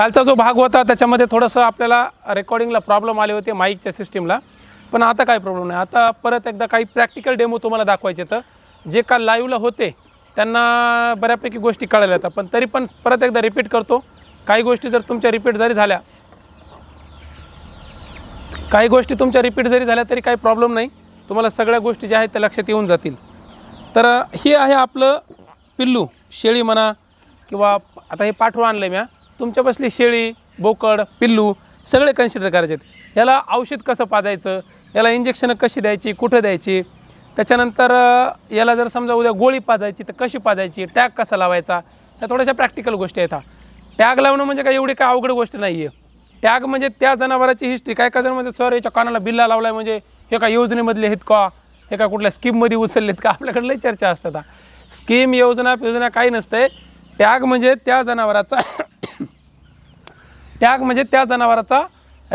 कालचा जो भाग होता त्याच्यामध्ये थोडंसं आपल्याला रेकॉर्डिंगला प्रॉब्लेम आले होते माईकच्या सिस्टीमला पण आता काय प्रॉब्लेम नाही आता परत एकदा काही प्रॅक्टिकल डेमो तुम्हाला दाखवायचे तर जे काल लाईव्हला होते त्यांना बऱ्यापैकी गोष्टी कळल्या होत्या पण तरी पण परत एकदा रिपीट करतो काही गोष्टी जर तुमच्या रिपीट जरी झाल्या काही गोष्टी तुमच्या रिपीट जरी झाल्या तरी काही प्रॉब्लेम नाही तुम्हाला सगळ्या गोष्टी ज्या आहेत त्या लक्षात येऊन जातील तर हे आहे आपलं पिल्लू शेळी म्हणा किंवा आता हे पाठवा आणलं आहे म्या तुमच्या शेळी बोकड पिल्लू सगळे कन्सिडर करायचे आहेत याला औषध कसं पाजायचं याला इंजेक्शनं कशी द्यायची कुठं द्यायची त्याच्यानंतर याला जर समजा उद्या गोळी पाजायची तर कशी पाजायची टॅग कसा लावायचा ह्या थोड्याशा प्रॅक्टिकल गोष्टी आहेत हा टॅग लावणं म्हणजे काय एवढी काय अवघड गोष्ट नाही आहे टॅग म्हणजे त्या जनावराची हिस्ट्री काय काय जण म्हणजे सर याच्या कानाला बिल्ला लावला आहे म्हणजे हे का योजनेमधले आहेत का हे का कुठल्या स्कीममध्ये आहेत का आपल्याकडे चर्चा असतात स्कीम योजना योजना काही नसते टॅग म्हणजे त्या जनावराचा टॅग म्हणजे त्या जनावराचा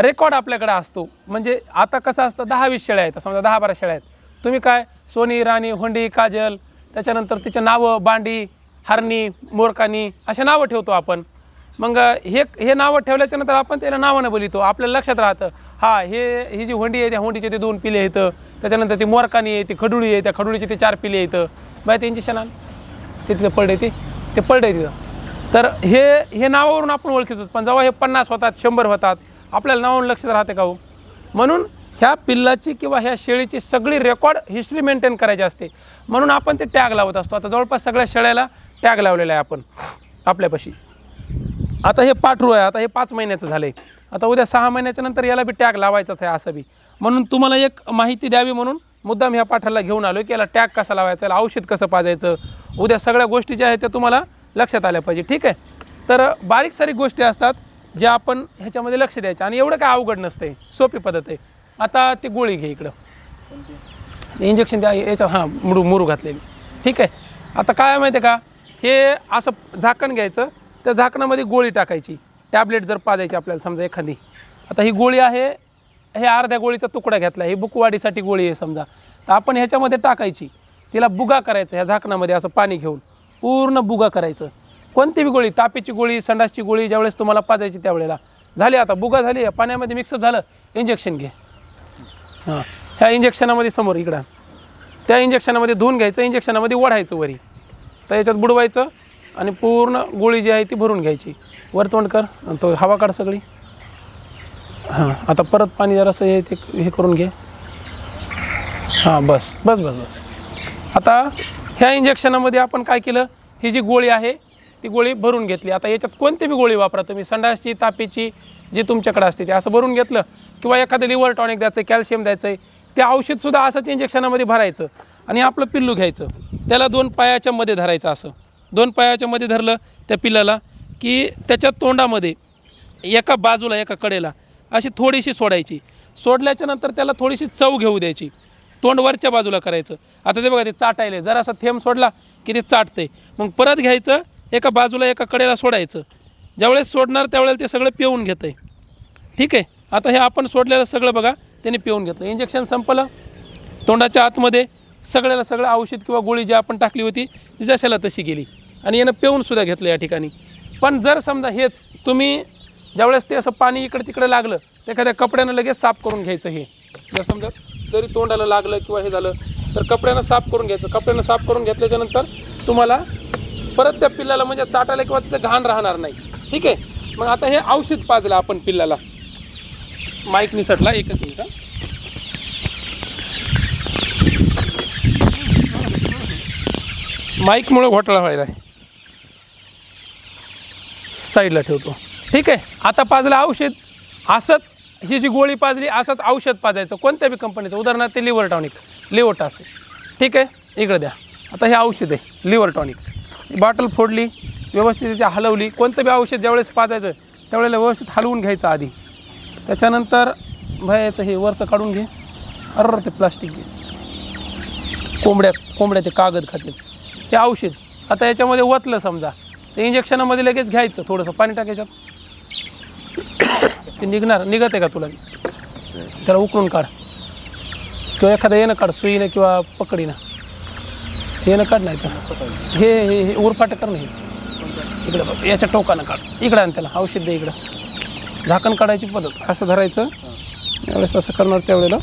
रेकॉर्ड आपल्याकडे असतो म्हणजे आता कसं असतं दहा वीस शेळ्या आहेत समजा दहा बारा शेळ्या आहेत तुम्ही काय सोनी राणी हुंडी काजल त्याच्यानंतर तिचे नावं बांडी हरणी मोरकानी अशा नावं ठेवतो आपण मग हे हे नावं ठेवल्याच्यानंतर आपण त्याला नावानं बोलितो आपल्याला लक्षात राहतं हा हे ही जी हुंडी आहे त्या हुंडीचे ते दोन पिले येतं त्याच्यानंतर ती मोरकानी आहे ती खडुळी आहे त्या खडुळीचे ते चार पिले येतं बाय ते इंजेक्शन आलं ते ते पडे तिथं तर हे हे नावावरून आपण ओळखत होतो पण जेव्हा हे पन्नास होतात शंभर होतात आपल्याला नावावरून लक्षात राहते का हो म्हणून ह्या पिल्लाची किंवा ह्या शेळीची सगळी रेकॉर्ड हिस्ट्री मेंटेन करायची असते म्हणून आपण ते टॅग लावत असतो आता जवळपास सगळ्या शेळ्याला टॅग लावलेला आहे आपण आपल्यापाशी आता हे पाठरू आहे आता हे पाच महिन्याचं झालं आहे आता उद्या सहा महिन्याच्या नंतर याला बी टॅग लावायचाच आहे असं बी म्हणून तुम्हाला एक माहिती द्यावी म्हणून मुद्दाम ह्या पाठाला घेऊन आलो की याला टॅग कसा लावायचा याला औषध कसं पाजायचं उद्या सगळ्या गोष्टी ज्या आहेत त्या तुम्हाला लक्षात आल्या पाहिजे ठीक आहे तर बारीक सारीक गोष्टी असतात ज्या आपण ह्याच्यामध्ये लक्ष द्यायचं आणि एवढं काय अवघड नसते सोपी पद्धत आहे आता ती गोळी घे इकडं इंजेक्शन द्या याच्या हां मुरू मुरू घातलेली ठीक आहे आता काय माहिती आहे का हे असं झाकण घ्यायचं त्या झाकणामध्ये गोळी टाकायची टॅबलेट जर पाजायची आपल्याला समजा एखादी आता ही गोळी आहे हे अर्ध्या गोळीचा तुकडा घेतला ही बुकवाडीसाठी गोळी आहे समजा तर आपण ह्याच्यामध्ये टाकायची तिला बुगा करायचा ह्या झाकणामध्ये असं पाणी घेऊन पूर्ण बुगा करायचं कोणती बी गोळी तापीची गोळी संडासची गोळी ज्यावेळेस तुम्हाला पाजायची त्यावेळेला झाली आता बुगा झाली पाण्यामध्ये मिक्सअप झालं इंजेक्शन घे हां ह्या इंजेक्शनामध्ये समोर इकडं त्या इंजेक्शनामध्ये धुवून घ्यायचं इंजेक्शनामध्ये ओढायचं वरी तर याच्यात बुडवायचं आणि पूर्ण गोळी जी आहे ती भरून घ्यायची वर तोंड कर तो हवा काढ सगळी हां आता परत पाणी जरासं हे ते हे करून घे हां बस बस बस बस आता ह्या इंजेक्शनामध्ये आपण काय केलं ही जी गोळी आहे ती गोळी भरून घेतली आता याच्यात कोणती बी गोळी वापरा तुम्ही संडासची तापीची जी तुमच्याकडे असते ते असं भरून घेतलं किंवा एखादं लिव्हर टॉनिक द्यायचं कॅल्शियम द्यायचं आहे ते औषधसुद्धा असंच इंजेक्शनामध्ये भरायचं आणि आपलं पिल्लू घ्यायचं त्याला दोन पायाच्या मध्ये धरायचं असं दोन पायाच्या मध्ये धरलं त्या पिल्लाला की त्याच्या तोंडामध्ये एका बाजूला एका कडेला अशी थोडीशी सोडायची सोडल्याच्या नंतर त्याला थोडीशी चव घेऊ द्यायची तोंड वरच्या बाजूला करायचं आता ते बघा ते चाटायला जरा असा थेंब सोडला की ते चाटते मग परत घ्यायचं एका बाजूला एका कडेला सोडायचं ज्यावेळेस सोडणार त्यावेळेला ते सगळं पिऊन घेत आहे ठीक आहे आता हे आपण सोडलेलं सगळं बघा त्यांनी पिऊन घेतलं इंजेक्शन संपलं तोंडाच्या आतमध्ये सगळ्याला सगळं औषध किंवा गोळी जी आपण टाकली होती ती जशाला तशी गेली आणि यानं पिऊनसुद्धा घेतलं या ठिकाणी पण जर समजा हेच तुम्ही ज्यावेळेस ते असं पाणी इकडं तिकडं लागलं तर एखाद्या कपड्यानं लगेच साफ करून घ्यायचं हे जर समजा जरी तोंडाला लागलं किंवा हे झालं तर कपड्यानं साफ करून घ्यायचं कपड्यानं साफ करून घेतल्याच्यानंतर तुम्हाला परत त्या पिल्लाला म्हणजे चाटायला किंवा तिथे घाण राहणार नाही ठीक आहे मग आता हे औषध पाजलं आपण पिल्लाला माईक निसटला एकच मिनिट माईकमुळे घोटाळा व्हायला आहे साईडला ठेवतो ठीक आहे आता पाजलं औषध असंच ही जी गोळी पाजली असंच औषध पाजायचं कोणत्या बी कंपनीचं उदाहरणार्थ ते लिव्हर टॉनिक लिव्हर टास ठीक आहे इकडं द्या आता हे औषध आहे लिव्हर टॉनिक बॉटल फोडली त्या हलवली कोणतं बी औषध ज्यावेळेस पाजायचं त्यावेळेला व्यवस्थित हलवून घ्यायचं आधी त्याच्यानंतर भयाचं हे वरचं काढून घे अर ते प्लास्टिक घे कोंबड्या कोंबड्या ते कागद खातील हे औषध आता याच्यामध्ये वतलं समजा ते इंजेक्शनामध्ये लगेच घ्यायचं थोडंसं पाणी टाकायचं ते निघणार निघत आहे का तुला त्याला उकळून काढ किंवा एखादा येणं काढ सुईनं किंवा पकडीनं येणं काढ नाही तर हे हे हे उरफाट कर नाही इकडं बघ याच्या टोकानं काढ इकडं आण त्याला औषध दे इकडं झाकण काढायची पद्धत असं धरायचं यावेळेस असं करणार त्यावेळेला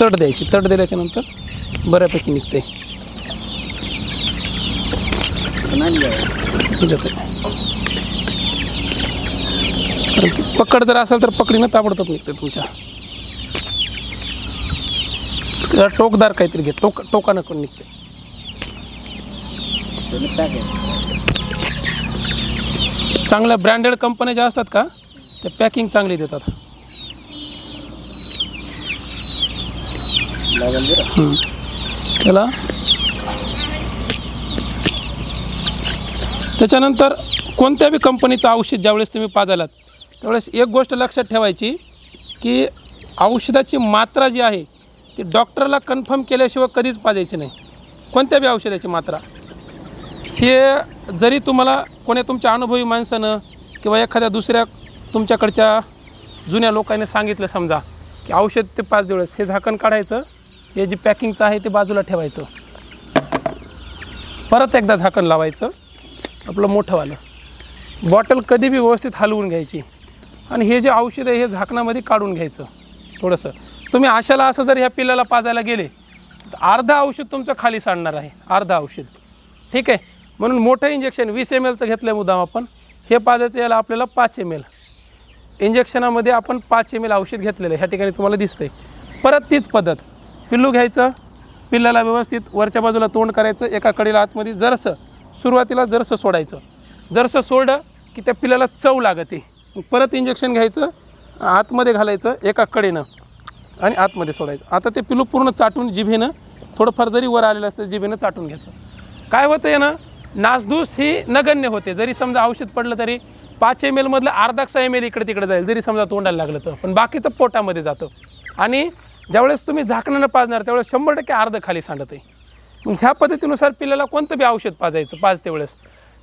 तट द्यायची तट दिल्याच्या नंतर बऱ्यापैकी निघते पकड जर असेल तर पकडीनं ताबडतोब निघते तुमच्या टोकदार काहीतरी घे टोक टोकानं कोण निघते चांगल्या ब्रँडेड कंपन्या ज्या असतात का त्या पॅकिंग चांगली देतात त्याला त्याच्यानंतर कोणत्या बी कंपनीचं औषध ज्यावेळेस तुम्ही पाजालात त्यावेळेस एक गोष्ट लक्षात ठेवायची की औषधाची मात्रा जी आहे ती डॉक्टरला कन्फर्म केल्याशिवाय कधीच पाजायची नाही कोणत्या बी औषधाची मात्रा हे जरी तुम्हाला कोणी तुमच्या अनुभवी माणसानं किंवा एखाद्या दुसऱ्या तुमच्याकडच्या जुन्या लोकांनी सांगितलं समजा की औषध ते पाच दिवस हे झाकण काढायचं हे जे पॅकिंगचं आहे ते बाजूला ठेवायचं परत एकदा झाकण लावायचं आपलं मोठंवालं बॉटल कधी बी व्यवस्थित हलवून घ्यायची आणि हे जे औषध आहे हे झाकणामध्ये काढून घ्यायचं थोडंसं तुम्ही आशाला असं जर ह्या पिल्लाला पाजायला गेले तर अर्धा औषध तुमचं खाली सांडणार आहे अर्धा औषध ठीक आहे म्हणून मोठं इंजेक्शन वीस एम एलचं घेतलं मुद्दाम आपण हे पाजायचं याला आपल्याला पाच एम एल इंजेक्शनामध्ये आपण पाच एम एल औषध घेतलेलं आहे ह्या ठिकाणी तुम्हाला दिसतंय परत तीच पद्धत पिल्लू घ्यायचं पिल्लाला व्यवस्थित वरच्या बाजूला तोंड करायचं एका कडीला आतमध्ये जरसं सुरुवातीला जरसं सोडायचं जरसं सोडलं की त्या पिल्लाला चव लागते परत इंजेक्शन घ्यायचं आतमध्ये घालायचं एका कडेनं आणि आतमध्ये सोडायचं आता ते पिलू पूर्ण चाटून जिभेनं थोडंफार जरी वर आलेलं असतं जिभेनं चाटून घेतं काय होतं ना नासधूस ही नगण्य होते जरी समजा औषध पडलं तरी पाच एम एलमधलं अर्धा सहा एम एल इकडे तिकडे जाईल जरी समजा तोंडायला लागलं तर पण बाकीचं पोटामध्ये जातं आणि ज्यावेळेस तुम्ही झाकणं पाजणार त्यावेळेस शंभर टक्के अर्ध खाली सांडत आहे मग ह्या पद्धतीनुसार पिल्याला कोणतं बी औषध पाजायचं पाजते वेळेस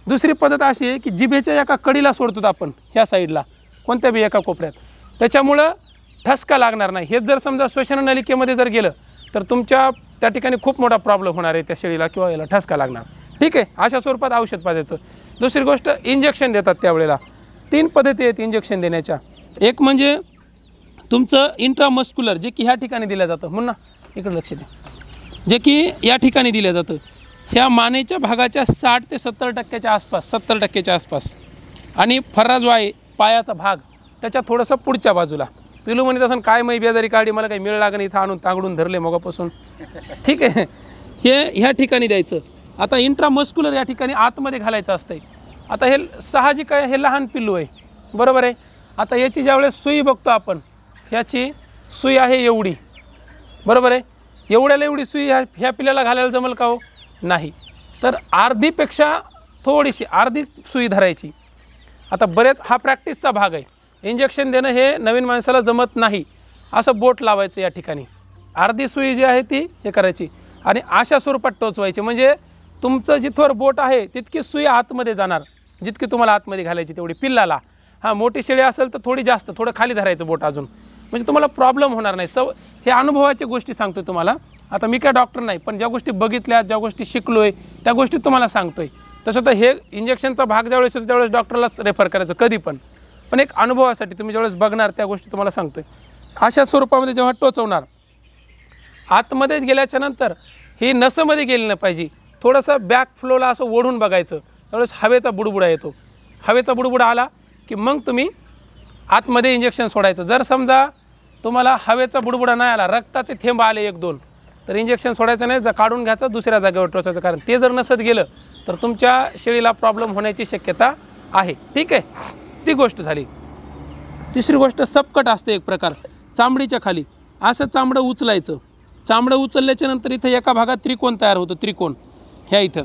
दुसरी पद्धत अशी आहे की जिभेच्या एका कडीला सोडतो आपण ह्या साईडला कोणत्या बी एका कोपऱ्यात त्याच्यामुळं ठसका लागणार नाही हेच जर समजा श्वसन नलिकेमध्ये जर गेलं तर तुमच्या त्या ठिकाणी खूप मोठा प्रॉब्लेम होणार आहे त्या शेळीला किंवा याला ठसका लागणार ठीक आहे अशा स्वरूपात औषध पाजायचं दुसरी गोष्ट इंजेक्शन देतात त्यावेळेला तीन पद्धती आहेत इंजेक्शन देण्याच्या एक म्हणजे तुमचं इंट्रामस्क्युलर जे की ह्या ठिकाणी दिलं जातं म्हणून ना इकडं लक्ष द्या जे की या ठिकाणी दिलं जातं ह्या मानेच्या भागाच्या साठ ते सत्तर टक्क्याच्या आसपास सत्तर टक्क्याच्या आसपास आणि फर्रा जो आहे पायाचा भाग त्याच्या थोडंसं पुढच्या बाजूला पिलू म्हणत असं काय मी बेजारी काढी मला काही मिळ नाही इथं आणून तांगडून धरले मगापासून ठीक आहे हे ह्या ठिकाणी द्यायचं आता इंट्रामस्क्युलर या ठिकाणी आतमध्ये घालायचं असतं आता हे साहजिक आहे हे लहान पिल्लू आहे बरोबर आहे आता याची ज्यावेळेस सुई बघतो आपण ह्याची सुई आहे एवढी बरोबर आहे एवढ्याला एवढी सुई ह्या ह्या पिल्याला घालायला जमल का हो नाही तर अर्धीपेक्षा थोडीशी अर्धी सुई धरायची आता बरेच हा प्रॅक्टिसचा भाग आहे इंजेक्शन देणं हे नवीन माणसाला जमत नाही असं बोट लावायचं या ठिकाणी अर्धी सुई जी आहे ती हे करायची आणि अशा स्वरूपात टोचवायची म्हणजे तुमचं जिथवर बोट आहे तितकी सुई आतमध्ये जाणार जितकी तुम्हाला आतमध्ये घालायची तेवढी पिल्लाला हां मोठी शेळी असेल तर थोडी जास्त थोडं खाली धरायचं बोट अजून म्हणजे तुम्हाला प्रॉब्लेम होणार नाही सव हे अनुभवाच्या गोष्टी सांगतो तुम्हाला आता मी काय डॉक्टर नाही पण ज्या गोष्टी बघितल्या ज्या गोष्टी शिकलो आहे त्या गोष्टी तुम्हाला सांगतो आहे तसं तर हे इंजेक्शनचा भाग ज्यावेळेस होतो त्यावेळेस डॉक्टरलाच रेफर करायचं कधी पण पण एक अनुभवासाठी तुम्ही ज्यावेळेस बघणार त्या गोष्टी तुम्हाला सांगतो आहे अशा स्वरूपामध्ये जेव्हा टोचवणार आतमध्ये गेल्याच्यानंतर हे नसमध्ये गेली नाही पाहिजे थोडंसं बॅक फ्लोला असं ओढून बघायचं त्यावेळेस हवेचा बुडबुडा येतो हवेचा बुडबुडा आला की मग तुम्ही आतमध्ये इंजेक्शन सोडायचं जर समजा तुम्हाला हवेचा बुडबुडा नाही आला रक्ताचे थेंब आले एक दोन तर इंजेक्शन सोडायचं नाही जर काढून घ्यायचं दुसऱ्या जागेवर टोचायचं कारण ते जर नसत गेलं तर तुमच्या शेळीला प्रॉब्लेम होण्याची शक्यता आहे ठीक आहे ती गोष्ट झाली तिसरी गोष्ट सपकट असते एक प्रकार चांबडीच्या खाली असं चांबडं उचलायचं चांबडं उचलल्याच्या नंतर इथं एका भागात त्रिकोण तयार होतो त्रिकोण ह्या इथं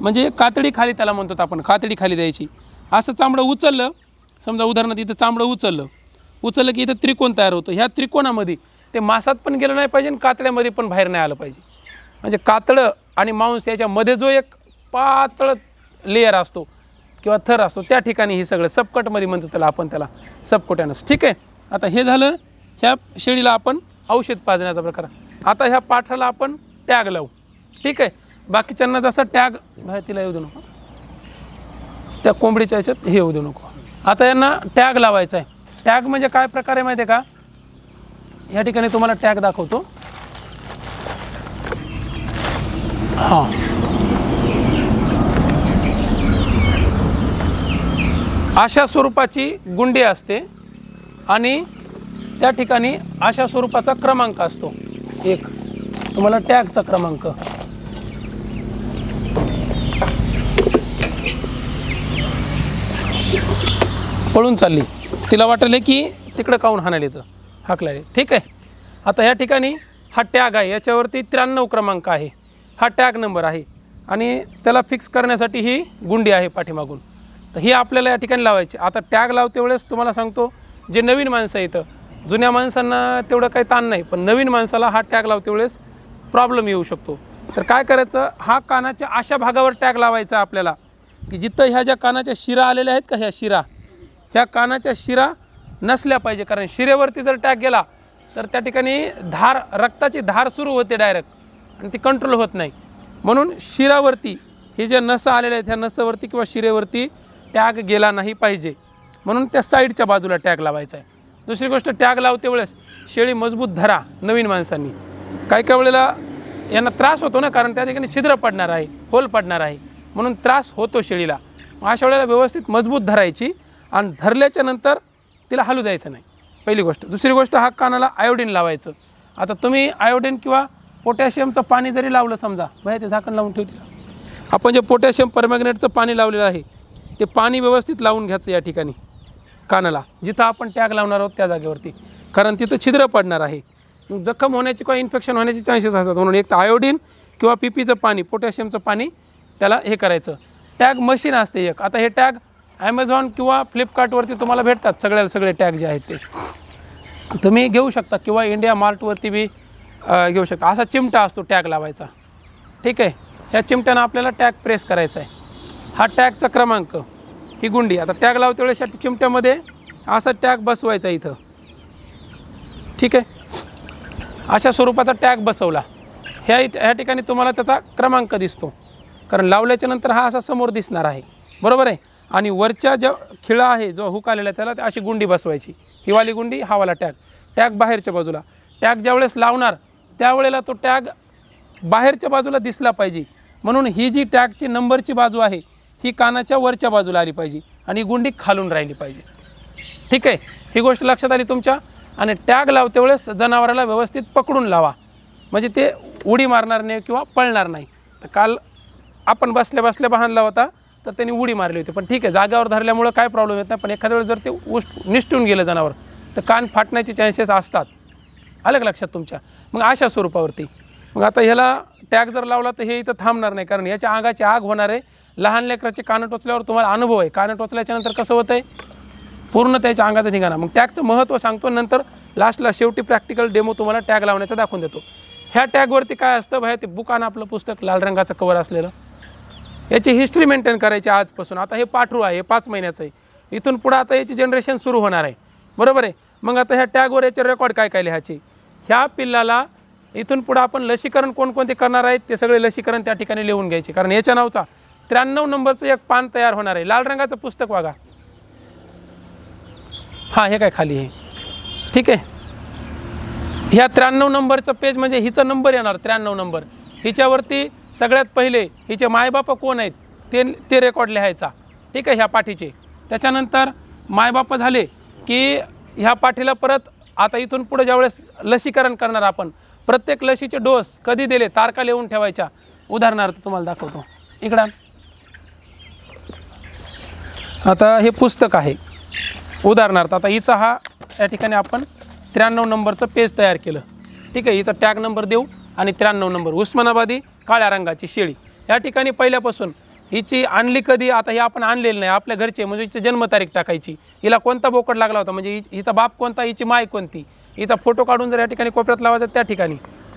म्हणजे कातडी खाली त्याला म्हणतो आपण कातडी खाली द्यायची असं चांबडं उचललं समजा उदाहरणार्थ इथं चांबडं उचललं उचललं की इथं त्रिकोण तयार होतो ह्या त्रिकोणामध्ये ते मासात पण गेलं नाही पाहिजे आणि कातड्यामध्ये पण बाहेर नाही आलं पाहिजे म्हणजे कातळं आणि मांस याच्यामध्ये जो एक पातळ लेयर असतो किंवा थर असतो त्या ठिकाणी हे सगळं सबकटमध्ये म्हणतो त्याला आपण त्याला सपकोट्यानंच ठीक आहे आता हे झालं ह्या शेळीला आपण औषध पाजण्याचा प्रकार आता ह्या पाठाला आपण टॅग लावू ठीक आहे बाकीच्यांना जसा टॅग तिला येऊ देऊ नको त्या कोंबडीच्या ह्याच्यात हे येऊ देऊ नको आता यांना टॅग लावायचा आहे टॅग म्हणजे काय प्रकार आहे माहिती आहे का या ठिकाणी तुम्हाला टॅग दाखवतो हा अशा स्वरूपाची गुंडी असते आणि त्या ठिकाणी अशा स्वरूपाचा क्रमांक असतो एक तुम्हाला टॅगचा क्रमांक पळून चालली तिला वाटले की तिकडं काऊन हाणाले तर हाकलाय ठीक आहे आता या ठिकाणी हा टॅग आहे याच्यावरती त्र्याण्णव क्रमांक आहे हा टॅग नंबर आहे आणि त्याला फिक्स करण्यासाठी ही गुंडी आहे पाठीमागून तर ही आपल्याला या ठिकाणी लावायची आता टॅग लावते वेळेस तुम्हाला सांगतो जे नवीन माणसं येतं जुन्या माणसांना तेवढं काही ताण नाही पण नवीन माणसाला हा टॅग लावते वेळेस प्रॉब्लेम येऊ शकतो तर काय करायचं हा कानाच्या अशा भागावर टॅग लावायचा आपल्याला की जिथं ह्या ज्या कानाच्या शिरा आलेल्या आहेत का ह्या शिरा ह्या कानाच्या शिरा नसल्या पाहिजे कारण शिरेवरती जर टॅग गेला तर त्या ठिकाणी धार रक्ताची धार सुरू होते डायरेक्ट आणि ती कंट्रोल होत नाही म्हणून शिरावरती हे जे नसं आलेले आहेत ह्या नसावरती किंवा शिरेवरती टॅग गेला नाही पाहिजे म्हणून त्या साईडच्या बाजूला टॅग लावायचा आहे दुसरी गोष्ट टॅग लावते वेळेस शेळी मजबूत धरा नवीन माणसांनी काही काही वेळेला यांना त्रास होतो ना कारण त्या ठिकाणी छिद्र पडणार आहे होल पडणार आहे म्हणून त्रास होतो शेळीला अशा वेळेला व्यवस्थित मजबूत धरायची आणि धरल्याच्या नंतर तिला हलू द्यायचं नाही पहिली गोष्ट दुसरी गोष्ट हा कानाला आयोडीन लावायचं आता तुम्ही आयोडीन किंवा पोटॅशियमचं पाणी जरी लावलं समजा बाहेर ते झाकण लावून ठेवतील आपण जे पोटॅशियम परमॅग्नेटचं पाणी लावलेलं आहे ते पाणी व्यवस्थित लावून घ्यायचं या ठिकाणी कानाला जिथं आपण टॅग लावणार आहोत त्या जागेवरती कारण तिथं छिद्र पडणार आहे जखम होण्याची किंवा इन्फेक्शन होण्याचे चान्सेस असतात म्हणून एक तर आयोडीन किंवा पीपीचं पाणी पोटॅशियमचं पाणी त्याला हे करायचं टॅग मशीन असते एक आता हे टॅग ॲमेझॉन किंवा फ्लिपकार्टवरती तुम्हाला भेटतात सगळ्या सगळे टॅग जे आहेत ते तुम्ही घेऊ शकता किंवा इंडिया मार्टवरती बी घेऊ शकता असा चिमटा असतो टॅग लावायचा ठीक आहे ह्या चिमट्यानं आपल्याला टॅग प्रेस करायचा आहे हा टॅगचा क्रमांक ही गुंडी आता टॅग लावते वेळेस या चिमट्यामध्ये असा टॅग बसवायचा इथं ठीक आहे अशा स्वरूपाचा टॅग बसवला ह्या ह्या ठिकाणी तुम्हाला त्याचा क्रमांक दिसतो कारण लावल्याच्या नंतर हा असा समोर दिसणार आहे बरोबर आहे आणि वरच्या ज्या खिळा आहे जो हुक आलेला त्याला अशी गुंडी बसवायची हिवाली गुंडी हावाला टॅग टॅग बाहेरच्या बाजूला टॅग ज्यावेळेस लावणार त्यावेळेला तो टॅग बाहेरच्या बाजूला दिसला पाहिजे म्हणून ही जी टॅगची नंबरची बाजू आहे ही कानाच्या वरच्या बाजूला आली पाहिजे आणि गुंडी खालून राहिली पाहिजे ठीक आहे ही गोष्ट लक्षात आली तुमच्या आणि टॅग लावते वेळेस जनावराला व्यवस्थित पकडून लावा म्हणजे ते उडी मारणार नाही किंवा पळणार नाही तर काल आपण बसल्या बसल्या बहानला होता तर त्यांनी उडी मारली होती पण ठीक आहे जागेवर धरल्यामुळं काय प्रॉब्लेम येत नाही पण एखाद्या वेळेस जर ते उष्ट निष्ठून गेलं जनावर तर कान फाटण्याचे चान्सेस असतात अलग लक्षात तुमच्या मग अशा स्वरूपावरती मग आता ह्याला टॅग जर लावला तर हे इथं थांबणार नाही कारण याच्या आगाची आग होणार आहे लहान लेकराचे कानं टोचल्यावर तुम्हाला अनुभव आहे कानं टोचल्याच्यानंतर कसं होतं आहे पूर्ण त्याच्या अंगाचा ठिकाणा मग टॅगचं महत्त्व सांगतो नंतर लास्टला शेवटी प्रॅक्टिकल डेमो तुम्हाला टॅग लावण्याचा दाखवून देतो ह्या टॅगवरती काय असतं बाहेर ते बुकान आपलं पुस्तक लाल रंगाचं कवर असलेलं याची हिस्ट्री मेंटेन करायची आजपासून आता हे पाठरू आहे पाच महिन्याचं आहे इथून पुढं आता याची जनरेशन सुरू होणार आहे बरोबर आहे मग आता ह्या टॅगवर याचे रेकॉर्ड काय काय लिहायची ह्या पिल्लाला इथून पुढं आपण लसीकरण कोणकोणते करणार आहेत ते सगळे लसीकरण त्या ठिकाणी लिहून घ्यायचे कारण याच्या नावचा त्र्याण्णव नंबरचं एक पान तयार होणार आहे लाल रंगाचं पुस्तक वागा हां हे काय खाली हे ठीक आहे ह्या त्र्याण्णव नंबरचं पेज म्हणजे हिचा नंबर येणार त्र्याण्णव नंबर हिच्यावरती सगळ्यात पहिले हिचे मायबाप कोण आहेत ते ते रेकॉर्ड लिहायचा ठीक आहे ह्या पाठीचे त्याच्यानंतर मायबाप झाले की ह्या पाठीला परत आता इथून पुढे ज्यावेळेस लसीकरण करणार आपण प्रत्येक लसीचे डोस कधी दिले तारका लिहून ठेवायच्या उदाहरणार्थ तुम्हाला दाखवतो इकडं आता हे पुस्तक आहे उदाहरणार्थ आता हिचा हा या ठिकाणी आपण त्र्याण्णव नंबरचं पेज तयार केलं ठीक आहे हिचा टॅग नंबर देऊ आणि त्र्याण्णव नंबर उस्मानाबादी काळ्या रंगाची शेळी या ठिकाणी पहिल्यापासून हिची आणली कधी आता हे आपण आणलेली नाही आपल्या घरचे म्हणजे हिची जन्मतारीख टाकायची हिला कोणता बोकड लागला होता म्हणजे हिचा बाप कोणता हिची माय कोणती हिचा फोटो काढून जर या ठिकाणी कोपऱ्यात लावायचा त्या ठिकाणी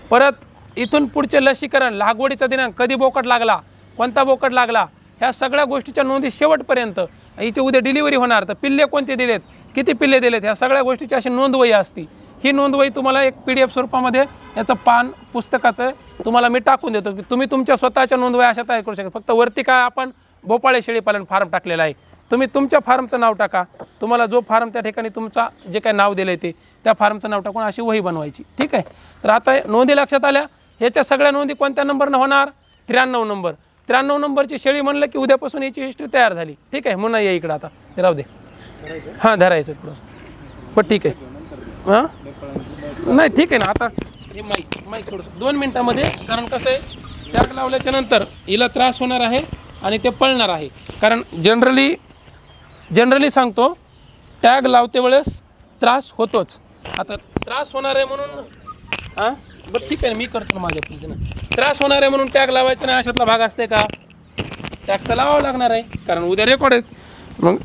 परत इथून पुढचे लसीकरण लागवडीचा दिनांक कधी बोकड लागला कोणता बोकड लागला ह्या सगळ्या गोष्टीच्या नोंदी शेवटपर्यंत हिची उद्या डिलिव्हरी होणार तर पिल्ले कोणते दिलेत किती पिल्ले दिलेत ह्या सगळ्या गोष्टीची अशी नोंदवही असती ही नोंदवही तुम्हाला एक पी डी एफ स्वरूपामध्ये याचं पान पुस्तकाचं तुम्हाला मी टाकून देतो की तुम्ही तुमच्या स्वतःच्या नोंदवया अशा तयार करू शकता फक्त वरती काय आपण भोपाळे शेळीपालन फार्म टाकलेला आहे तुम्ही तुमच्या फार्मचं नाव टाका तुम्हाला जो फार्म त्या ठिकाणी तुमचा जे काही नाव दिलं आहे ते त्या फार्मचं नाव टाकून अशी वही बनवायची ठीक आहे तर आता नोंदी लक्षात आल्या ह्याच्या सगळ्या नोंदी कोणत्या नंबरनं होणार त्र्याण्णव नंबर त्र्याण्णव नंबरची शेळी म्हणलं की उद्यापासून याची हिस्ट्री तयार झाली ठीक आहे म्हणून या इकडं आता राहू दे हां धरायचं थोडंसं पण ठीक आहे नाही ठीक आहे ना आता हे माईक माईक थोडंसं दोन मिनटामध्ये कारण कसं आहे टॅग लावल्याच्या नंतर हिला त्रास होणार आहे आणि ते पळणार आहे कारण जनरली जनरली सांगतो टॅग लावते वेळेस त्रास होतोच आता त्रास होणार आहे म्हणून हां बरं ठीक आहे ना मी करतो माझ्या त्रास होणार आहे म्हणून टॅग लावायचा नाही अशातला भाग असते का टॅग तर लावावं लागणार आहे कारण उद्या रेकॉर्ड आहेत मग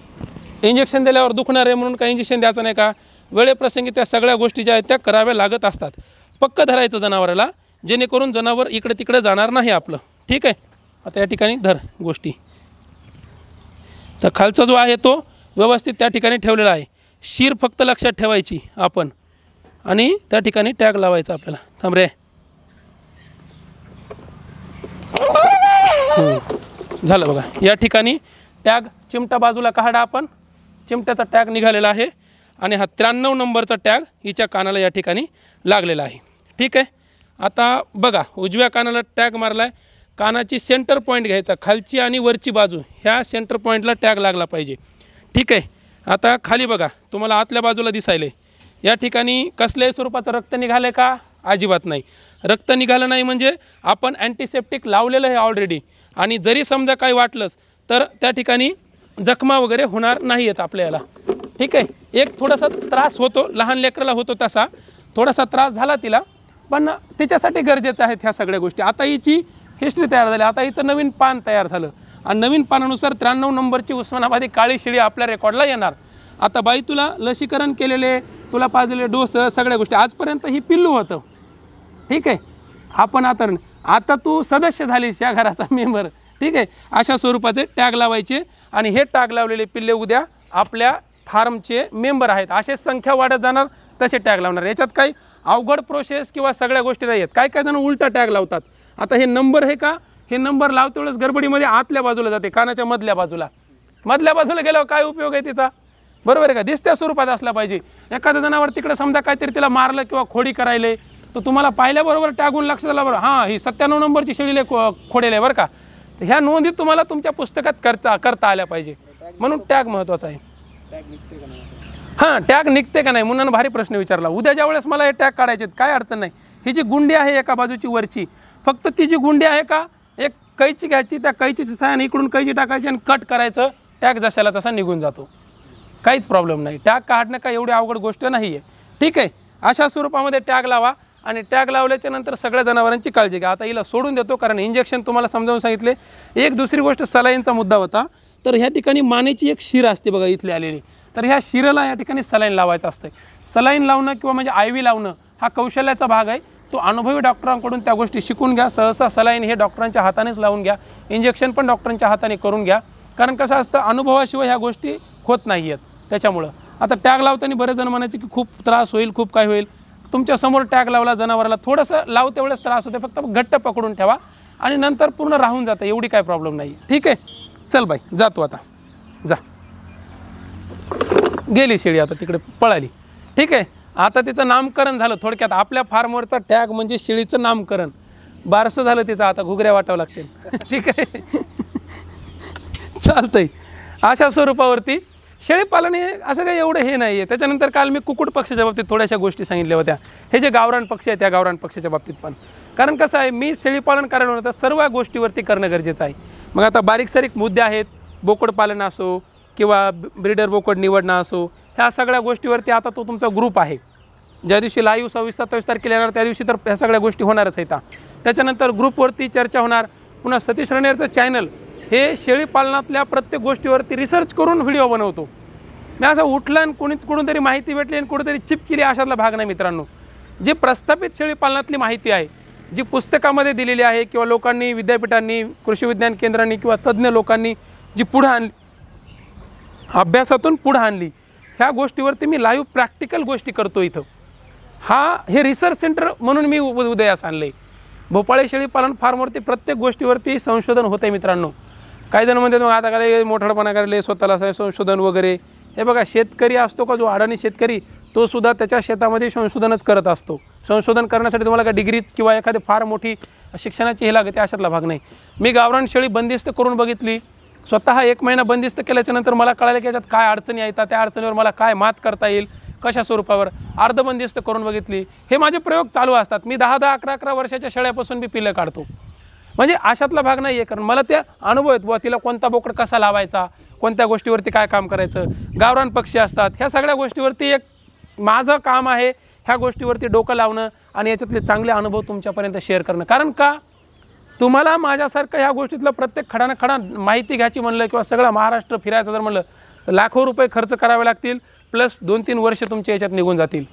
इंजेक्शन दिल्यावर दुखणार आहे म्हणून काही इंजेक्शन द्यायचं नाही का वेळेप्रसंगी त्या सगळ्या गोष्टी ज्या आहेत त्या कराव्या लागत असतात पक्क धरायचं जनावराला जेणेकरून जनावर इकडे तिकडे जाणार नाही आपलं ठीक आहे आता या ठिकाणी धर गोष्टी तर खालचा जो आहे तो व्यवस्थित त्या ठिकाणी ठेवलेला आहे शीर फक्त लक्षात ठेवायची आपण आणि त्या ठिकाणी टॅग लावायचा आपल्याला थांबरे झालं बघा या ठिकाणी टॅग चिमटा बाजूला काढा आपण चिमट्याचा टॅग निघालेला आहे आणि हा त्र्याण्णव नंबरचा टॅग हिच्या कानाला या ठिकाणी लागलेला आहे ठीक आहे आता बघा उजव्या कानाला टॅग मारला आहे कानाची सेंटर पॉईंट घ्यायचा खालची आणि वरची बाजू ह्या सेंटर पॉईंटला टॅग लागला पाहिजे ठीक आहे आता खाली बघा तुम्हाला आतल्या बाजूला दिसायला या ठिकाणी कसल्याही स्वरूपाचं रक्त निघालं आहे का अजिबात नाही रक्त निघालं नाही म्हणजे आपण अँटीसेप्टिक लावलेलं आहे ऑलरेडी आणि जरी समजा काही वाटलंच तर त्या ठिकाणी जखमा वगैरे होणार नाही आहेत आपल्याला ठीक आहे एक थोडासा त्रास होतो लहान लेकराला होतो तसा थोडासा त्रास झाला तिला पण त्याच्यासाठी गरजेचं आहेत ह्या सगळ्या गोष्टी आता हिची हिस्ट्री तयार झाली आता हिचं नवीन पान तयार झालं आणि नवीन पानानुसार त्र्याण्णव नंबरची उस्मानाबादी काळी शिळी आपल्या रेकॉर्डला येणार आता बाई तुला लसीकरण केलेले तुला पाजलेले डोस सगळ्या गोष्टी आजपर्यंत ही पिल्लू होतं ठीक आहे आपण आता आता तू सदस्य झालीस या घराचा मेंबर ठीक आहे अशा स्वरूपाचे टॅग लावायचे आणि हे टॅग लावलेले पिल्ले उद्या आपल्या फार्मचे मेंबर आहेत असे संख्या वाढत जाणार तसे टॅग लावणार याच्यात काही अवघड प्रोसेस किंवा सगळ्या गोष्टी नाही आहेत काय काही जण उलटा टॅग लावतात आता हे नंबर हे का हे नंबर लावते वेळेस गडबडीमध्ये आतल्या बाजूला जाते कानाच्या मधल्या बाजूला मधल्या बाजूला गेल्यावर काय उपयोग आहे तिचा बरोबर आहे का दिसत्या स्वरूपात असला पाहिजे एखाद्या जनावर तिकडे समजा काहीतरी तिला मारलं किंवा खोडी करायले तर तुम्हाला पाहिल्याबरोबर टॅगून लक्ष झाला बरं हां ही सत्त्याण्णव नंबरची शिळीले खो खोडेल आहे बरं का तर ह्या नोंदी तुम्हाला तुमच्या पुस्तकात करता करता आल्या पाहिजे म्हणून टॅग महत्त्वाचा आहे हां टॅग निघते का नाही मुन्नानं भारी प्रश्न विचारला उद्या ज्या वेळेस मला हे टॅग काढायचे काय अडचण नाही ही जी गुंडी आहे एका बाजूची वरची फक्त ती जी गुंडी आहे का एक कैची घ्यायची त्या कैचीची सहाय्याने इकडून कैची टाकायची आणि कट करायचं टॅग जशाला तसा निघून जातो काहीच प्रॉब्लेम नाही टॅग काढणं काय एवढी अवघड गोष्ट नाही आहे ठीक आहे अशा स्वरूपामध्ये टॅग लावा आणि टॅग लावल्याच्या नंतर सगळ्या जनावरांची काळजी घ्या आता हिला सोडून देतो कारण इंजेक्शन तुम्हाला समजावून सांगितले एक दुसरी गोष्ट सलाईनचा मुद्दा होता तर ह्या ठिकाणी मानेची एक शिर असते बघा इथली आलेली तर ह्या शिराला या ठिकाणी सलाईन लावायचं असतं सलाईन लावणं किंवा म्हणजे व्ही लावणं हा कौशल्याचा भाग आहे तो अनुभवी डॉक्टरांकडून त्या गोष्टी शिकून घ्या सहसा सलाईन हे डॉक्टरांच्या हातानेच लावून घ्या इंजेक्शन पण डॉक्टरांच्या हाताने करून घ्या कारण कसं असतं अनुभवाशिवाय ह्या गोष्टी होत नाही आहेत त्याच्यामुळं आता टॅग लावताना बरेच जण म्हणायचे की खूप त्रास होईल खूप काय होईल तुमच्यासमोर टॅग लावला जनावराला थोडंसं लाव तेवढंच त्रास होते फक्त घट्ट पकडून ठेवा आणि नंतर पूर्ण राहून जातं एवढी काय प्रॉब्लेम नाही ठीक आहे चल बाई जातो आता जा गेली शेळी आता तिकडे पळाली ठीक आहे आता तिचं नामकरण झालं थोडक्यात आपल्या फार्मवरचा टॅग म्हणजे शेळीचं नामकरण बारसं झालं तिचं आता घुगऱ्या वाटावं लागतील ठीक आहे चालतंय अशा स्वरूपावरती शेळीपालन हे असं काही एवढं हे नाही आहे त्याच्यानंतर काल मी कुकुट पक्षाच्या बाबतीत थोड्याशा गोष्टी सांगितल्या होत्या हे जे गावरान पक्षी आहे त्या गावरान पक्षाच्या बाबतीत पण कारण कसं आहे मी शेळीपालन करायला होतं सर्व गोष्टीवरती करणं गरजेचं आहे मग आता बारीक सारीक मुद्दे आहेत बोकड पालन असो किंवा ब्रिडर बोकड निवडणं असो ह्या सगळ्या गोष्टीवरती आता तो तुमचा ग्रुप आहे ज्या दिवशी लाईव्ह सव्वीस सत्तावीस तारखेला येणार त्या दिवशी तर ह्या सगळ्या गोष्टी होणारच आहेत त्याच्यानंतर ग्रुपवरती चर्चा होणार पुन्हा सतीश रणेरचं चॅनल हे शेळीपालनातल्या प्रत्येक गोष्टीवरती रिसर्च करून व्हिडिओ बनवतो मी असं उठलं आणि कुणी कुठून तरी माहिती भेटली आणि कुठेतरी चिप केली अशातला भाग नाही मित्रांनो जी प्रस्थापित शेळीपालनातली माहिती आहे जी पुस्तकामध्ये दिलेली आहे किंवा लोकांनी विद्यापीठांनी कृषी विज्ञान केंद्रांनी किंवा तज्ज्ञ लोकांनी जी पुढं आणली अभ्यासातून पुढं आणली ह्या गोष्टीवरती मी लाईव्ह प्रॅक्टिकल गोष्टी करतो इथं हा हे रिसर्च सेंटर म्हणून मी उदयास आणले भोपाळे शेळीपालन फार्मवरती प्रत्येक गोष्टीवरती संशोधन होतं आहे मित्रांनो काही जण म्हणतात मग आता काय मोठडपणा करायले स्वतःला संशोधन वगैरे हे बघा शेतकरी असतो का जो अडाणी शेतकरी तो सुद्धा त्याच्या शेतामध्ये संशोधनच करत असतो संशोधन करण्यासाठी तुम्हाला काय डिग्रीच किंवा एखादी फार मोठी शिक्षणाची हे लागते अशातला भाग नाही मी गावरान शेळी बंदिस्त करून बघितली स्वतः एक महिना बंदिस्त केल्याच्यानंतर मला कळालं की याच्यात काय अडचणी येतात त्या अडचणीवर मला काय मात करता येईल कशा स्वरूपावर अर्धबंदिस्त करून बघितली हे माझे प्रयोग चालू असतात मी दहा दहा अकरा अकरा वर्षाच्या शेळ्यापासून मी पिलं काढतो म्हणजे आशातला भाग नाही आहे कारण मला ते अनुभव आहेत बुवा तिला कोणता बोकड कसा लावायचा कोणत्या गोष्टीवरती काय काम करायचं गावरान पक्षी असतात ह्या सगळ्या गोष्टीवरती एक माझं काम आहे ह्या गोष्टीवरती डोकं लावणं आणि याच्यातले चांगले अनुभव तुमच्यापर्यंत शेअर करणं कारण का तुम्हाला माझ्यासारखं ह्या गोष्टीतलं प्रत्येक खडाना खडा माहिती घ्यायची म्हणलं किंवा सगळं महाराष्ट्र फिरायचं जर म्हणलं तर लाखो रुपये खर्च करावे लागतील प्लस दोन तीन वर्ष तुमच्या याच्यात निघून जातील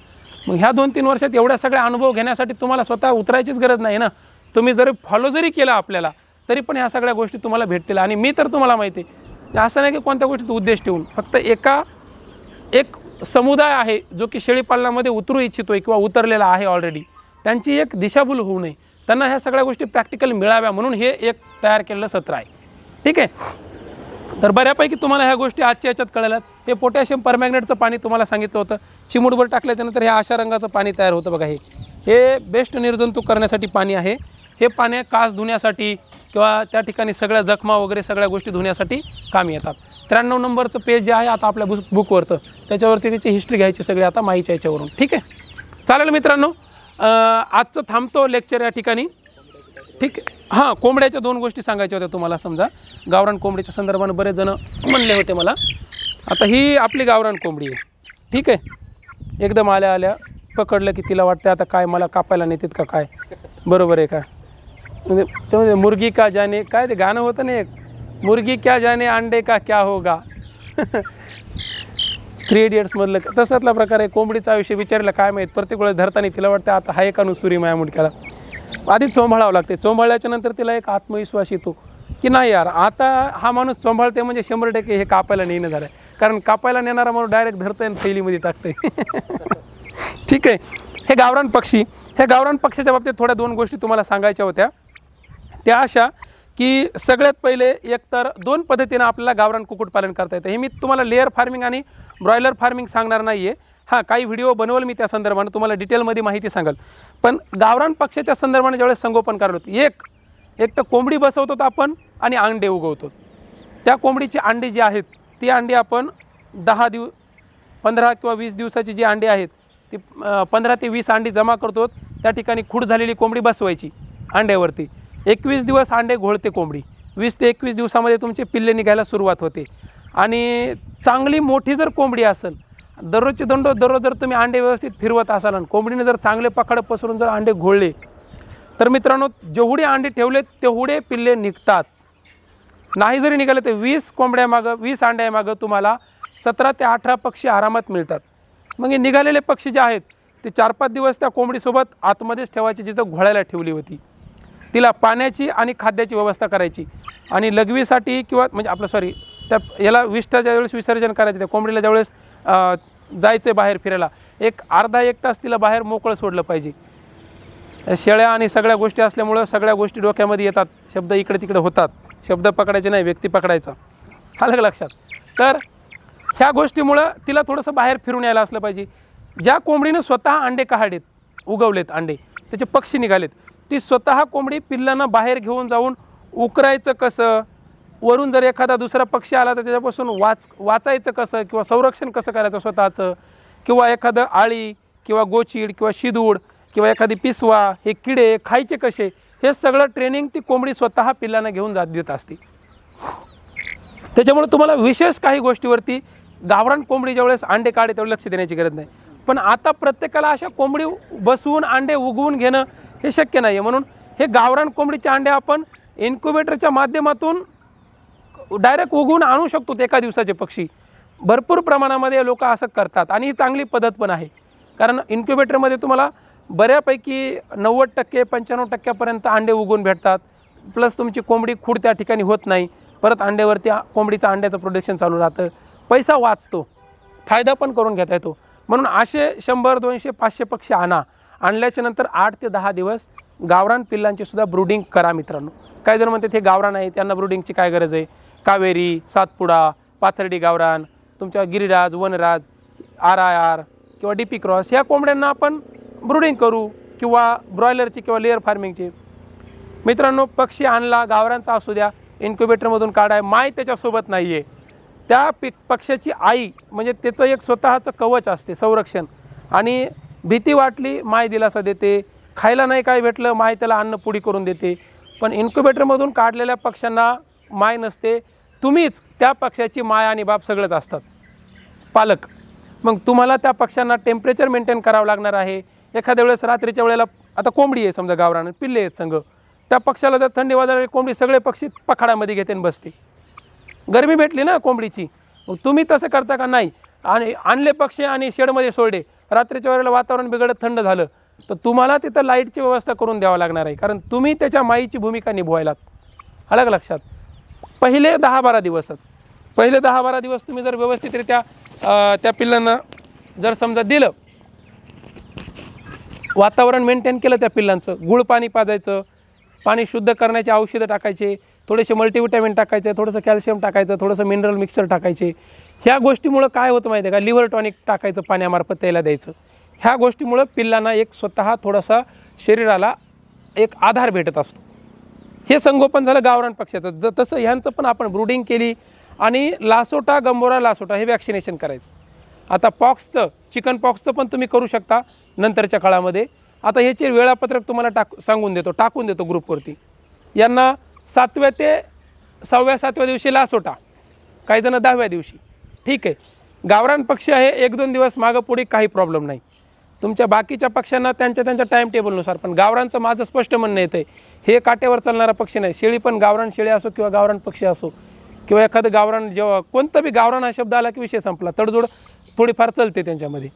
मग ह्या दोन तीन वर्षात एवढ्या सगळ्या अनुभव घेण्यासाठी तुम्हाला स्वतः उतरायचीच गरज नाही ना तुम्ही जर फॉलो जरी केला आपल्याला तरी पण ह्या सगळ्या गोष्टी तुम्हाला भेटतील आणि मी तर तुम्हाला माहिती आहे असं नाही की कोणत्या गोष्टीत उद्देश ठेवून फक्त एका एक समुदाय आहे जो की शेळीपालनामध्ये उतरू इच्छितो आहे किंवा उतरलेला आहे ऑलरेडी त्यांची एक दिशाभूल होऊ नये त्यांना ह्या सगळ्या गोष्टी प्रॅक्टिकल मिळाव्या म्हणून हे एक तयार केलेलं सत्र आहे ठीक आहे तर बऱ्यापैकी तुम्हाला ह्या गोष्टी आजच्या याच्यात कळल्यात हे पोटॅशियम परमॅग्नेटचं पाणी तुम्हाला सांगितलं होतं चिमुडभर टाकल्याच्यानंतर हे अशा रंगाचं पाणी तयार होतं बघा हे हे बेस्ट निर्जंतुक करण्यासाठी पाणी आहे हे पाणी कास धुण्यासाठी किंवा त्या ठिकाणी सगळ्या जखमा वगैरे सगळ्या गोष्टी धुण्यासाठी काम येतात त्र्याण्णव नंबरचं पेज जे आहे आता आपल्या बुक बुकवरचं त्याच्यावरती त्याची हिस्ट्री घ्यायची सगळी आता माहीच्या याच्यावरून ठीक आहे चालेल मित्रांनो आजचं थांबतो लेक्चर या ठिकाणी ठीक आहे हां कोंबड्याच्या दोन गोष्टी सांगायच्या होत्या तुम्हाला समजा गावरान कोंबडीच्या संदर्भानं बरेच जण म्हणले होते मला आता ही आपली गावरान कोंबडी आहे ठीक आहे एकदम आल्या आल्या पकडलं की तिला वाटतं आता काय मला कापायला नेतात का काय बरोबर आहे का म्हणजे म्हणजे मुर्गी का जाने काय ते गाणं होतं ना एक मुर्गी क्या जाने अंडे का क्या होगा थ्री इडियट्समधलं तसातला प्रकार आहे कोंबडीचा आयुष्य विचारलं काय माहीत प्रत्येक वेळेस धरताना तिला वाटतं आता हा एका नुसुरी माया मुटक्याला आधी चोंभाळावं लागते चोंभाळल्याच्या नंतर तिला एक आत्मविश्वास येतो की नाही यार आता हा माणूस चोंभाळते म्हणजे शंभर टक्के हे कापायला नेणं झालं कारण कापायला नेणारा माणूस डायरेक्ट धरतं आणि थैलीमध्ये टाकते ठीक आहे हे गावरान पक्षी हे गावरान पक्षाच्या बाबतीत थोड्या दोन गोष्टी तुम्हाला सांगायच्या होत्या त्या अशा की सगळ्यात पहिले एकतर दोन पद्धतीनं आपल्याला गावरान कुक्कुटपालन करता येतं हे मी तुम्हाला लेअर फार्मिंग आणि ब्रॉयलर फार्मिंग सांगणार नाही आहे हां काही व्हिडिओ बनवल मी त्या संदर्भानं तुम्हाला डिटेलमध्ये माहिती सांगाल पण गावरान पक्षाच्या संदर्भाने ज्यावेळेस संगोपन करत एक एक तर कोंबडी बसवतो आपण आणि अंडे उगवतो त्या कोंबडीची अंडी जी आहेत ती अंडी आपण दहा दिव पंधरा किंवा वीस दिवसाची जी अंडी आहेत ती पंधरा ते वीस अंडी जमा करतो त्या ठिकाणी खूड झालेली कोंबडी बसवायची अंड्यावरती एकवीस दिवस अंडे घोळते कोंबडी वीस ते एकवीस दिवसामध्ये तुमचे पिल्ले निघायला सुरुवात होते आणि चांगली मोठी जर कोंबडी असेल दररोजचे दंडो दररोज जर तुम्ही अंडे व्यवस्थित फिरवत असाल आणि कोंबडीने जर चांगले पकडं पसरून जर अंडे घोळले तर मित्रांनो जेवढे अंडे ठेवले तेवढे पिल्ले निघतात नाही जरी निघाले तर वीस कोंबड्यामागं वीस अंड्यामागं तुम्हाला सतरा ते अठरा पक्षी आरामात मिळतात मग हे निघालेले पक्षी जे आहेत ते चार पाच दिवस त्या कोंबडीसोबत आतमध्येच ठेवायचे जिथं घोळायला ठेवली होती तिला पाण्याची आणि खाद्याची व्यवस्था करायची आणि लघवीसाठी किंवा म्हणजे आपलं सॉरी त्या याला विष्ठा ज्यावेळेस विसर्जन करायचं त्या कोंबडीला ज्यावेळेस जायचं बाहेर फिरायला एक अर्धा एक तास तिला बाहेर मोकळं सोडलं पाहिजे शेळ्या आणि सगळ्या गोष्टी असल्यामुळं सगळ्या गोष्टी डोक्यामध्ये येतात शब्द इकडे तिकडे होतात शब्द पकडायचे नाही व्यक्ती पकडायचा आलं लक्षात तर ह्या गोष्टीमुळं तिला थोडंसं बाहेर फिरून यायला असलं पाहिजे ज्या कोंबडीनं स्वतः अंडे कहाडेत उगवलेत अंडे त्याचे पक्षी निघालेत ती स्वतः कोंबडी पिल्लांना बाहेर घेऊन जाऊन उकरायचं कसं वरून जर एखादा दुसरा पक्षी आला तर त्याच्यापासून वाच वाचायचं कसं किंवा संरक्षण कसं करायचं स्वतःचं किंवा एखादं आळी किंवा गोचीड किंवा शिदूड किंवा एखादी पिसवा हे किडे खायचे कसे हे सगळं ट्रेनिंग ती कोंबडी स्वतः पिल्लांना घेऊन जात देत असते त्याच्यामुळे तुम्हाला विशेष काही गोष्टीवरती गावरान कोंबडी ज्यावेळेस अंडे काढे तेवढे लक्ष देण्याची गरज नाही पण आता प्रत्येकाला अशा कोंबडी बसवून अंडे उगवून घेणं हे शक्य नाही आहे म्हणून हे गावरान कोंबडीचे अंडे आपण इन्क्युबेटरच्या माध्यमातून डायरेक्ट उगवून आणू शकतो एका दिवसाचे पक्षी भरपूर प्रमाणामध्ये लोक असं करतात आणि ही चांगली पद्धत पण आहे कारण इन्क्युबेटरमध्ये तुम्हाला बऱ्यापैकी नव्वद टक्के पंच्याण्णव टक्क्यापर्यंत अंडे उगवून भेटतात प्लस तुमची कोंबडी खूड त्या ठिकाणी होत नाही परत अंड्यावरती कोंबडीचं अंड्याचं प्रोडक्शन चालू राहतं पैसा वाचतो फायदा पण करून घेता येतो म्हणून असे शंभर दोनशे पाचशे पक्षी आणा आणल्याच्या नंतर आठ ते दहा दिवस गावरान पिल्लांची सुद्धा ब्रुडिंग करा मित्रांनो काय जण म्हणते ते गावरान आहे त्यांना ब्रुडिंगची काय गरज आहे कावेरी सातपुडा पाथर्डी गावरान तुमच्या Giriraj Vanraj R I R किंवा डी पी क्रॉस या कोंबड्यांना आपण ब्रुडिंग करू किंवा ब्रॉयलरची किंवा लेअर फार्मिंगची मित्रांनो पक्षी आणला गावरांचा असू द्या इन्क्युबेटरमधून काढाय माय त्याच्यासोबत नाही आहे त्या पिक पक्षाची आई म्हणजे त्याचं एक स्वतःचं कवच असते संरक्षण आणि भीती वाटली माय दिलासा देते खायला नाही काय भेटलं माय त्याला अन्न पुडी करून देते पण इन्क्युबेटरमधून काढलेल्या पक्ष्यांना माय नसते तुम्हीच त्या पक्षाची माय आणि बाप सगळंच असतात पालक मग तुम्हाला त्या पक्ष्यांना टेम्परेचर मेंटेन करावं लागणार आहे एखाद्या वेळेस रात्रीच्या वेळेला आता कोंबडी आहे समजा गावरानं पिल्ले आहेत संघ त्या पक्षाला जर थंडी वाजायला कोंबडी सगळे पक्षी पखाडामध्ये घेते आणि बसते गरमी भेटली ना कोंबडीची तुम्ही तसं करता का नाही आणि आणले पक्षी आणि शेडमध्ये सोडले रात्रीच्या वेळेला वातावरण बिघडत थंड झालं तर तुम्हाला तिथं लाईटची व्यवस्था करून द्यावं लागणार आहे कारण तुम्ही त्याच्या माईची भूमिका निभवायलात अलग लक्षात पहिले दहा बारा दिवसच पहिले दहा बारा दिवस तुम्ही जर व्यवस्थितरित्या त्या पिल्लांना जर समजा दिलं वातावरण मेंटेन केलं त्या पिल्लांचं गुळ पाणी पाजायचं पाणी शुद्ध करण्याचे औषधं टाकायचे थोडेसे मल्टीविटॅमिन टाकायचं थोडंसं कॅल्शियम टाकायचं थोडंसं मिनरल मिक्सर टाकायचे ह्या गोष्टीमुळं काय होतं माहिती आहे का लिव्हर टॉनिक टाकायचं पाण्यामार्फत त्याला द्यायचं ह्या गोष्टीमुळं पिल्लांना एक स्वतः थोडासा शरीराला एक आधार भेटत असतो हे संगोपन झालं गावरान पक्ष्याचं ज तसं ह्यांचं पण आपण ब्रुडिंग केली आणि लासोटा गंबोरा लासोटा हे वॅक्सिनेशन करायचं आता पॉक्सचं चिकन पॉक्सचं पण तुम्ही करू शकता नंतरच्या काळामध्ये आता ह्याचे वेळापत्रक तुम्हाला टाक सांगून देतो टाकून देतो ग्रुपवरती यांना सातव्या ते सहाव्या सातव्या दिवशी लासोटा काही जण दहाव्या दिवशी ठीक आहे गावरान पक्षी आहे एक दोन दिवस मागं पुढे काही प्रॉब्लेम नाही तुमच्या बाकीच्या पक्षांना त्यांच्या त्यांच्या टाईम टेबलनुसार पण गावरांचं माझं स्पष्ट म्हणणं येतं आहे हे काट्यावर चालणारा पक्षी नाही शेळी पण गावरान शेळी असो किंवा गावरान पक्षी असो किंवा एखादं गावरान जेव्हा कोणतं बी गावरान हा शब्द आला की विषय संपला तडजोड थोडीफार चलते त्यांच्यामध्ये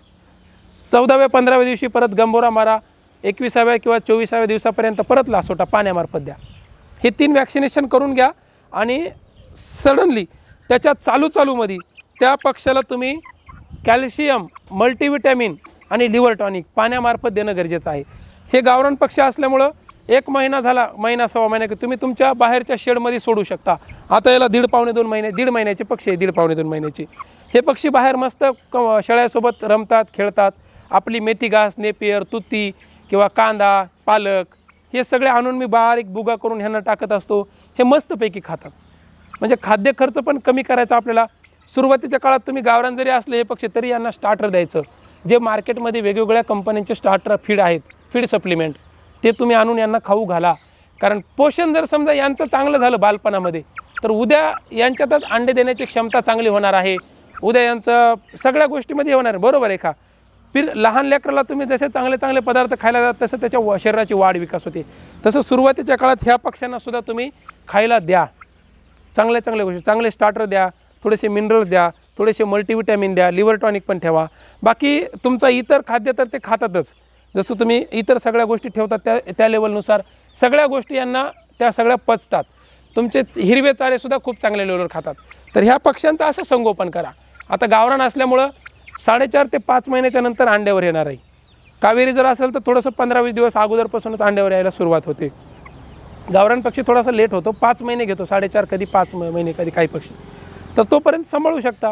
चौदाव्या पंधराव्या दिवशी परत गंभोरा मारा एकविसाव्या किंवा चोवीसाव्या दिवसापर्यंत परत लासोटा पाण्यामार्फत द्या हे तीन वॅक्सिनेशन करून घ्या आणि सडनली त्याच्या चालू चालूमध्ये त्या पक्षाला तुम्ही कॅल्शियम मल्टीविटॅमिन आणि लिव्हर टॉनिक पाण्यामार्फत देणं गरजेचं आहे हे गावरण पक्ष असल्यामुळं एक महिना झाला महिना सव्वा महिना की तुम्ही तुमच्या बाहेरच्या शेडमध्ये सोडू शकता आता याला दीड पावणे दोन महिने दीड महिन्याचे पक्षी आहे दीड पावणे दोन महिन्याचे हे पक्षी बाहेर मस्त क शेळ्यासोबत रमतात खेळतात आपली मेथी घास नेपियर तुती किंवा कांदा पालक हे सगळे आणून मी बारीक बुगा करून ह्यांना टाकत असतो हे मस्तपैकी खातात म्हणजे खाद्य खर्च पण कमी करायचा आपल्याला सुरुवातीच्या काळात तुम्ही गावरान जरी असले हे पक्ष तरी यांना स्टार्टर द्यायचं जे मार्केटमध्ये वेगवेगळ्या कंपन्यांचे स्टार्टर फीड आहेत फीड सप्लिमेंट ते तुम्ही आणून यांना खाऊ घाला कारण पोषण जर समजा यांचं चांगलं झालं बालपणामध्ये तर उद्या यांच्यातच अंडे देण्याची क्षमता चांगली होणार आहे उद्या यांचं सगळ्या गोष्टीमध्ये होणार आहे बरोबर आहे का फिर लहान लेकराला तुम्ही जसे चांगले चांगले पदार्थ खायला द्या तसं त्याच्या शरीराची वाढ विकास होते तसं सुरुवातीच्या काळात ह्या पक्ष्यांना सुद्धा तुम्ही खायला द्या चांगल्या चांगल्या गोष्टी चांगले स्टार्टर द्या थोडेसे मिनरल्स द्या थोडेसे मल्टीविटॅमिन द्या लिव्हर टॉनिक पण ठेवा बाकी तुमचा इतर खाद्य तर ते खातातच जसं तुम्ही इतर सगळ्या गोष्टी ठेवतात त्या त्या लेवलनुसार सगळ्या गोष्टी यांना त्या सगळ्या पचतात तुमचे हिरवे चारेसुद्धा खूप चांगल्या लेवलवर खातात तर ह्या पक्ष्यांचं असं संगोपन करा आता गावरान असल्यामुळं साडेचार ते पाच महिन्याच्या नंतर अंड्यावर येणार आहे कावेरी जर असेल तर थोडंसं पंधरा वीस दिवस अगोदरपासूनच अंड्यावर यायला सुरुवात होते गावरान पक्षी थोडासा लेट होतो पाच महिने घेतो साडेचार कधी पाच महिने कधी काही पक्षी तर तोपर्यंत सांभाळू शकता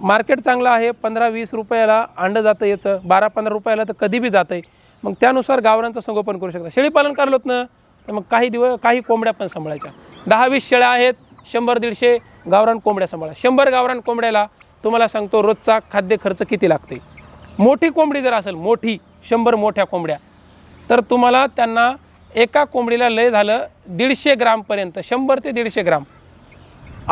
मार्केट चांगलं आहे पंधरा वीस रुपयाला अंडं जातं याचं बारा पंधरा रुपयाला तर कधी बी जातं आहे मग त्यानुसार गावरांचं संगोपन करू शकता शेळीपालन करलोत ना तर मग काही दिवस काही कोंबड्या पण सांभाळायच्या दहा वीस शेळ्या आहेत शंभर दीडशे गावरान कोंबड्या सांभाळा शंभर गावरान कोंबड्याला तुम्हाला सांगतो रोजचा खाद्य खर्च किती लागते मोठी कोंबडी जर असेल मोठी शंभर मोठ्या कोंबड्या तर तुम्हाला त्यांना एका कोंबडीला लय झालं दीडशे ग्रामपर्यंत शंभर ते दीडशे ग्राम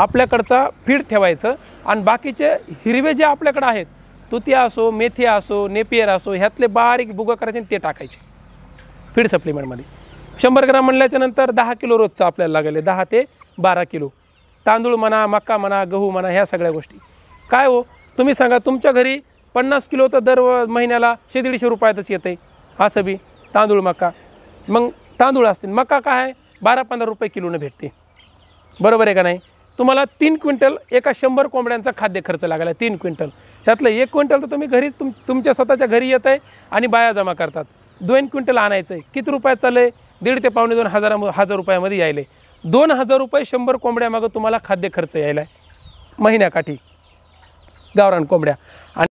आपल्याकडचा फीड ठेवायचं आणि बाकीचे हिरवे जे आपल्याकडं आहेत तुतिया असो मेथी असो नेपियर असो ह्यातले बारीक भुगं करायचे ते टाकायचे फीड सप्लिमेंटमध्ये शंभर ग्राम म्हणल्याच्या नंतर दहा किलो रोजचं आपल्याला लागेल दहा ते बारा किलो तांदूळ म्हणा मक्का म्हणा गहू म्हणा ह्या सगळ्या गोष्टी काय हो तुम्ही सांगा तुमच्या घरी पन्नास किलो तर दर महिन्याला शे दीडशे रुपयातच येते असं बी तांदूळ मका मग तांदूळ असतील मका काय आहे बारा पंधरा रुपये किलोनं भेटते बरोबर आहे का नाही तुम्हाला तीन क्विंटल एका शंभर कोंबड्यांचा खाद्य खर्च लागला तीन क्विंटल त्यातलं एक क्विंटल तर तुम्ही घरीच तुम तुमच्या स्वतःच्या घरी येत आहे आणि बाया जमा करतात दोन क्विंटल आणायचं आहे किती रुपयात चाललं आहे दीड ते पावणे दोन हजारा हजार रुपयामध्ये यायले दोन हजार रुपये शंभर कोंबड्यामागं तुम्हाला खाद्य खर्च यायला आहे महिन्याकाठी गावरान कोंबड्या आणि